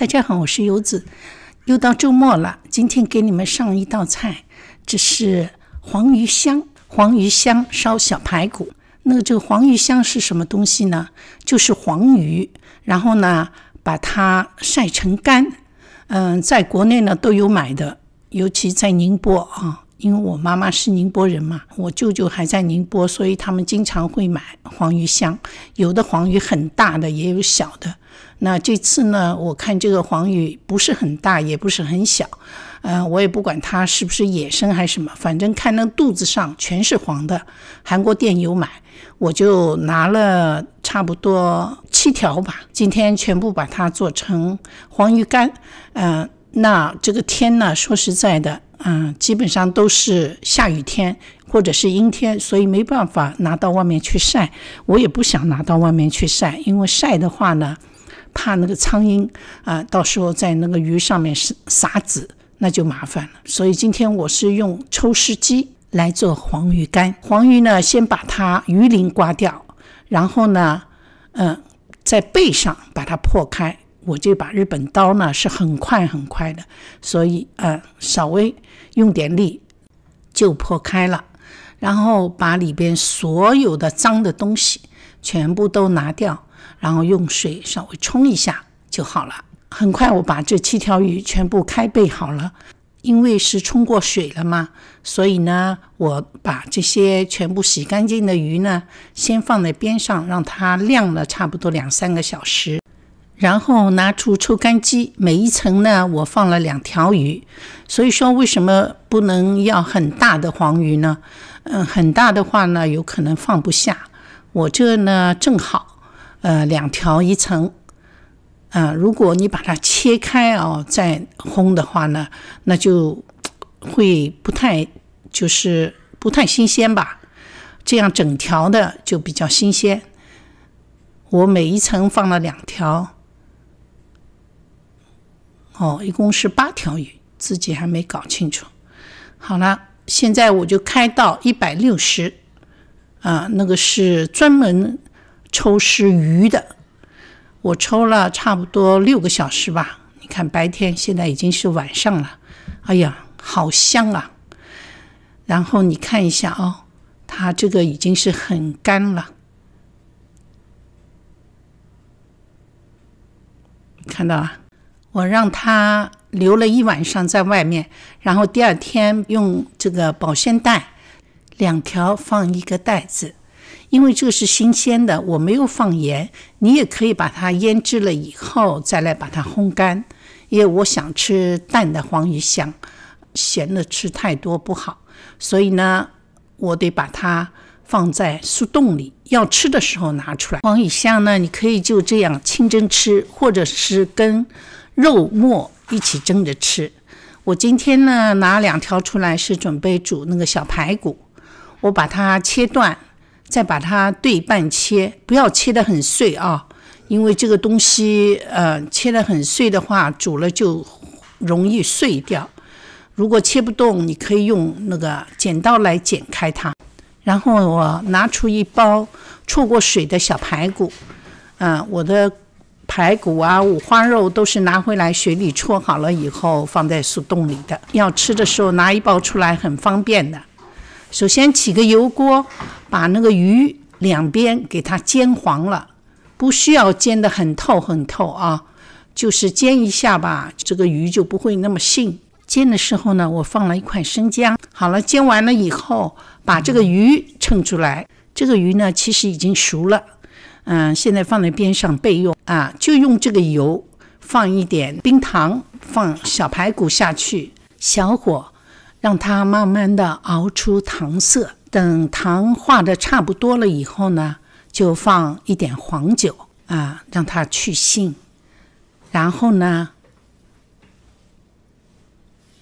大家好，我是游子，又到周末了。今天给你们上一道菜，这是黄鱼香，黄鱼香烧小排骨。那这个黄鱼香是什么东西呢？就是黄鱼，然后呢把它晒成干。嗯，在国内呢都有买的，尤其在宁波啊。因为我妈妈是宁波人嘛，我舅舅还在宁波，所以他们经常会买黄鱼香。有的黄鱼很大的，也有小的。那这次呢，我看这个黄鱼不是很大，也不是很小。嗯，我也不管它是不是野生还是什么，反正看那肚子上全是黄的。韩国店有买，我就拿了差不多七条吧。今天全部把它做成黄鱼干。嗯。那这个天呢，说实在的，嗯，基本上都是下雨天或者是阴天，所以没办法拿到外面去晒。我也不想拿到外面去晒，因为晒的话呢，怕那个苍蝇啊，到时候在那个鱼上面撒撒籽，那就麻烦了。所以今天我是用抽湿机来做黄鱼干。黄鱼呢，先把它鱼鳞刮掉，然后呢，嗯，在背上把它破开。我这把日本刀呢是很快很快的，所以呃稍微用点力就破开了，然后把里边所有的脏的东西全部都拿掉，然后用水稍微冲一下就好了。很快我把这七条鱼全部开背好了，因为是冲过水了嘛，所以呢我把这些全部洗干净的鱼呢先放在边上让它晾了差不多两三个小时。然后拿出抽干机，每一层呢，我放了两条鱼。所以说，为什么不能要很大的黄鱼呢？嗯，很大的话呢，有可能放不下。我这呢正好，呃，两条一层。嗯，如果你把它切开啊再烘的话呢，那就会不太就是不太新鲜吧。这样整条的就比较新鲜。我每一层放了两条。哦，一共是八条鱼，自己还没搞清楚。好了，现在我就开到一百六十，啊，那个是专门抽湿鱼的。我抽了差不多六个小时吧。你看，白天现在已经是晚上了。哎呀，好香啊！然后你看一下哦，它这个已经是很干了，看到啊。我让它留了一晚上在外面，然后第二天用这个保鲜袋两条放一个袋子，因为这是新鲜的，我没有放盐。你也可以把它腌制了以后再来把它烘干。因为我想吃淡的黄鱼香，咸的吃太多不好，所以呢，我得把它放在树洞里，要吃的时候拿出来。黄鱼香呢，你可以就这样清蒸吃，或者是跟。肉末一起蒸着吃。我今天呢拿两条出来是准备煮那个小排骨。我把它切断，再把它对半切，不要切得很碎啊，因为这个东西呃切得很碎的话，煮了就容易碎掉。如果切不动，你可以用那个剪刀来剪开它。然后我拿出一包焯过水的小排骨，嗯，我的。排骨啊，五花肉都是拿回来水里搓好了以后放在速冻里的。要吃的时候拿一包出来很方便的。首先起个油锅，把那个鱼两边给它煎黄了，不需要煎得很透很透啊，就是煎一下吧，这个鱼就不会那么腥。煎的时候呢，我放了一块生姜。好了，煎完了以后，把这个鱼盛出来。这个鱼呢，其实已经熟了。嗯，现在放在边上备用啊。就用这个油，放一点冰糖，放小排骨下去，小火让它慢慢的熬出糖色。等糖化的差不多了以后呢，就放一点黄酒啊，让它去腥。然后呢，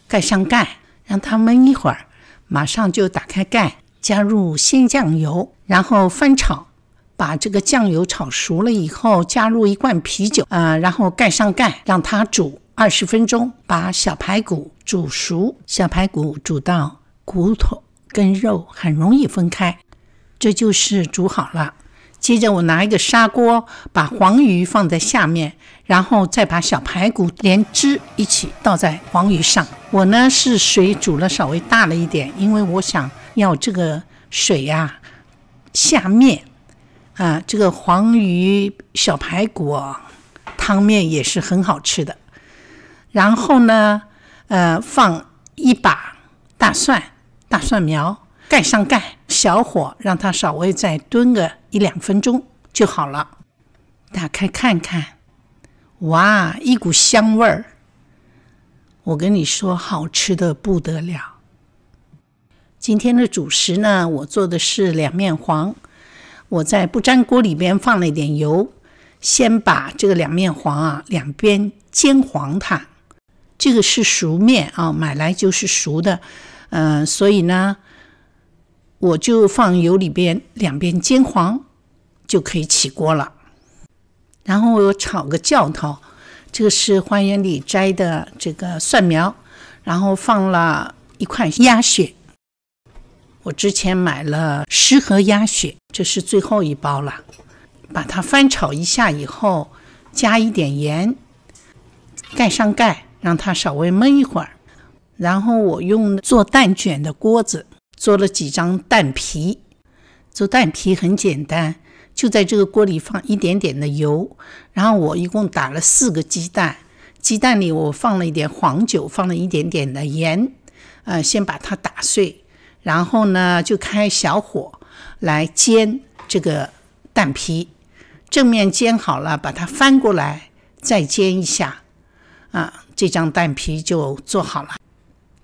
盖上盖，让它焖一会儿。马上就打开盖，加入鲜酱油，然后翻炒。把这个酱油炒熟了以后，加入一罐啤酒啊，然后盖上盖，让它煮二十分钟，把小排骨煮熟。小排骨煮到骨头跟肉很容易分开，这就是煮好了。接着我拿一个砂锅，把黄鱼放在下面，然后再把小排骨连汁一起倒在黄鱼上。我呢是水煮了稍微大了一点，因为我想要这个水呀下面。啊，这个黄鱼小排骨汤面也是很好吃的。然后呢，呃，放一把大蒜、大蒜苗，盖上盖，小火让它稍微再炖个一两分钟就好了。打开看看，哇，一股香味儿！我跟你说，好吃的不得了。今天的主食呢，我做的是两面黄。我在不粘锅里边放了一点油，先把这个两面黄啊，两边煎黄它。这个是熟面啊，买来就是熟的，嗯，所以呢，我就放油里边两边煎黄，就可以起锅了。然后我炒个教头，这个是花园里摘的这个蒜苗，然后放了一块鸭血。我之前买了十盒鸭血，这是最后一包了。把它翻炒一下以后，加一点盐，盖上盖，让它稍微焖一会儿。然后我用做蛋卷的锅子做了几张蛋皮。做蛋皮很简单，就在这个锅里放一点点的油，然后我一共打了四个鸡蛋。鸡蛋里我放了一点黄酒，放了一点点的盐，呃，先把它打碎。然后呢，就开小火来煎这个蛋皮，正面煎好了，把它翻过来再煎一下，啊，这张蛋皮就做好了。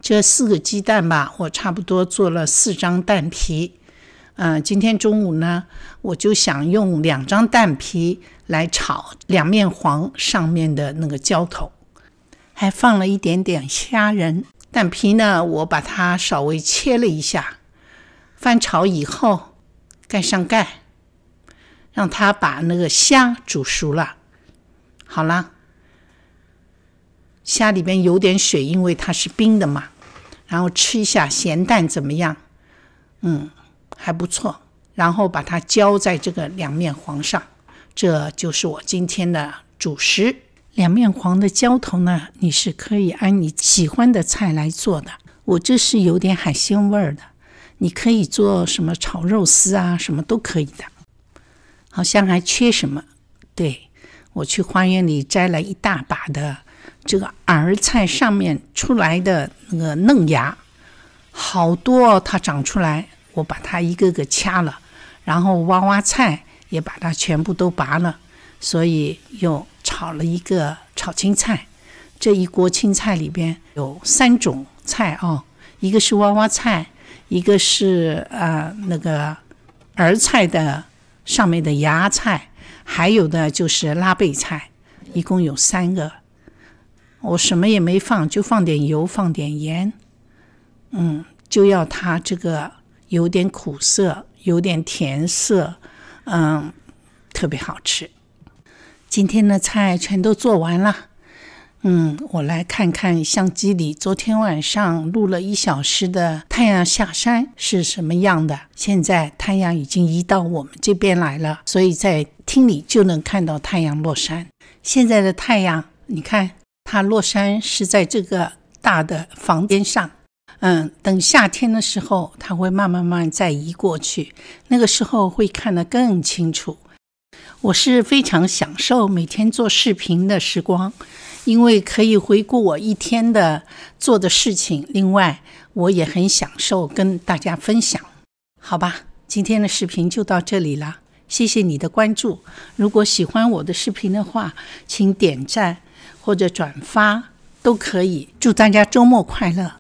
这四个鸡蛋吧，我差不多做了四张蛋皮。嗯，今天中午呢，我就想用两张蛋皮来炒两面黄上面的那个浇头，还放了一点点虾仁。蛋皮呢？我把它稍微切了一下，翻炒以后盖上盖，让它把那个虾煮熟了。好了，虾里边有点水，因为它是冰的嘛。然后吃一下咸蛋怎么样？嗯，还不错。然后把它浇在这个两面黄上，这就是我今天的主食。两面黄的浇头呢？你是可以按你喜欢的菜来做的。我这是有点海鲜味儿的，你可以做什么炒肉丝啊，什么都可以的。好像还缺什么？对，我去花园里摘了一大把的这个儿菜上面出来的那个嫩芽，好多它长出来，我把它一个个掐了，然后娃娃菜也把它全部都拔了，所以又。炒了一个炒青菜，这一锅青菜里边有三种菜哦，一个是娃娃菜，一个是呃那个儿菜的上面的芽菜，还有的就是拉贝菜，一共有三个。我什么也没放，就放点油，放点盐，嗯，就要它这个有点苦涩，有点甜涩，嗯，特别好吃。今天的菜全都做完了，嗯，我来看看相机里昨天晚上录了一小时的太阳下山是什么样的。现在太阳已经移到我们这边来了，所以在厅里就能看到太阳落山。现在的太阳，你看它落山是在这个大的房边上，嗯，等夏天的时候，它会慢慢慢再移过去，那个时候会看得更清楚。我是非常享受每天做视频的时光，因为可以回顾我一天的做的事情。另外，我也很享受跟大家分享。好吧，今天的视频就到这里了，谢谢你的关注。如果喜欢我的视频的话，请点赞或者转发都可以。祝大家周末快乐！